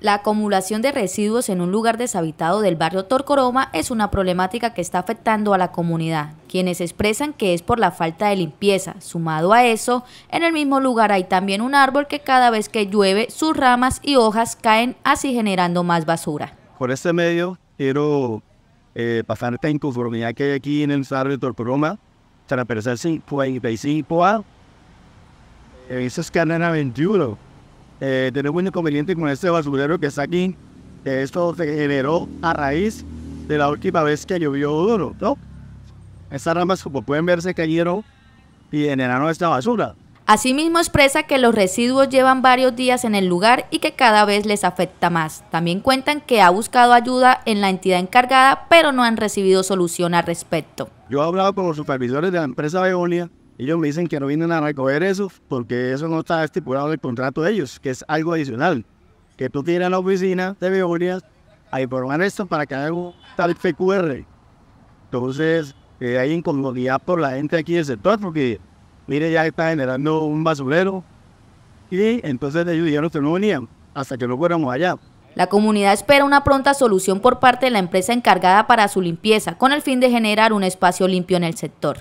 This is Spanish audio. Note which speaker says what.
Speaker 1: La acumulación de residuos en un lugar deshabitado del barrio Torcoroma es una problemática que está afectando a la comunidad, quienes expresan que es por la falta de limpieza. Sumado a eso, en el mismo lugar hay también un árbol que cada vez que llueve sus ramas y hojas caen así generando más basura.
Speaker 2: Por este medio quiero eh, pasar esta inconformidad que hay aquí en el barrio Torcoroma, eh, tenemos un inconveniente con este basurero que está aquí. esto se generó a raíz de la última vez que llovió duro, ¿no? Estas ramas, como pueden ver, se cayeron y generaron esta basura.
Speaker 1: Asimismo expresa que los residuos llevan varios días en el lugar y que cada vez les afecta más. También cuentan que ha buscado ayuda en la entidad encargada, pero no han recibido solución al respecto.
Speaker 2: Yo he hablado con los supervisores de la empresa beonia ellos me dicen que no vienen a recoger eso porque eso no está estipulado en el contrato de ellos, que es algo adicional. Que tú tienes la oficina de Veolia a informar esto para que haga tal FQR. Entonces, eh, hay incomodidad por la gente aquí del sector porque, mire, ya está generando un basurero. Y entonces ellos dijeron que no venían hasta que no fuéramos
Speaker 1: allá. La comunidad espera una pronta solución por parte de la empresa encargada para su limpieza, con el fin de generar un espacio limpio en el sector.